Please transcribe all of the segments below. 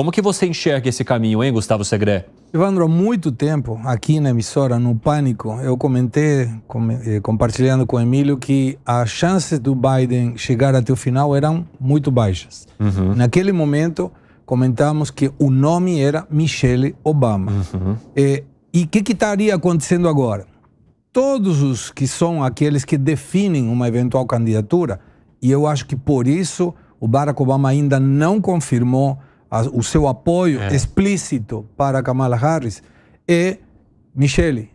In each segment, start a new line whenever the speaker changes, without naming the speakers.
Como que você enxerga esse caminho, hein, Gustavo Segre? Evandro, há muito tempo, aqui na emissora, no Pânico, eu comentei, com, eh, compartilhando com o Emílio, que as chances do Biden chegar até o final eram muito baixas. Uhum. Naquele momento, comentamos que o nome era Michelle Obama. Uhum. Eh, e o que, que estaria acontecendo agora? Todos os que são aqueles que definem uma eventual candidatura, e eu acho que por isso o Barack Obama ainda não confirmou a, o seu apoio é. explícito para Kamala Harris é Michele.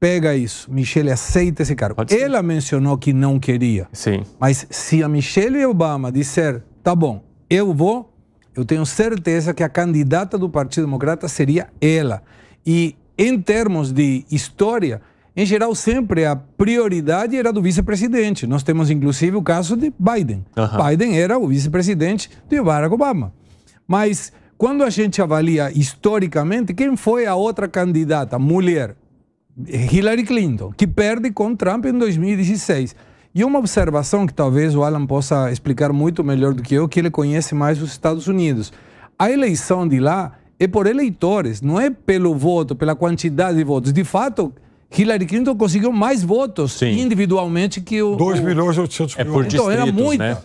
Pega isso, Michele aceita esse cargo. Ela mencionou que não queria. Sim. Mas se a Michele Obama disser, tá bom, eu vou, eu tenho certeza que a candidata do Partido Democrata seria ela. E em termos de história, em geral, sempre a prioridade era do vice-presidente. Nós temos, inclusive, o caso de Biden. Biden era o vice-presidente de Barack Obama. Mas quando a gente avalia historicamente, quem foi a outra candidata mulher? Hillary Clinton, que perde com Trump em 2016. E uma observação que talvez o Alan possa explicar muito melhor do que eu, que ele conhece mais os Estados Unidos. A eleição de lá é por eleitores, não é pelo voto, pela quantidade de votos. De fato, Hillary Clinton conseguiu mais votos Sim. individualmente que o. 2 milhões e 800 mil. É por então, distritos, era muito, né?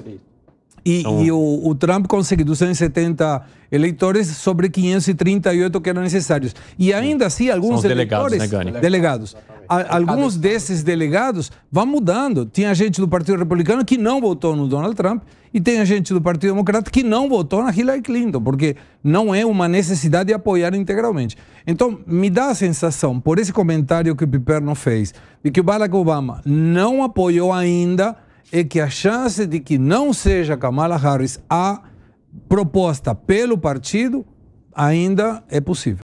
E, então, e o, o, Trump conseguiu 270 eleitores sobre 538 que eram necessários. E ainda assim, alguns São delegados, né, delegados. A, alguns desses delegados vão mudando. Tinha gente do Partido Republicano que não votou no Donald Trump e tem gente do Partido Democrata que não votou na Hillary Clinton, porque não é uma necessidade de apoiar integralmente. Então, me dá a sensação, por esse comentário que o Piperno fez, de que o Barack Obama não apoiou ainda é que a chance de que não seja Kamala Harris a proposta pelo partido ainda é possível.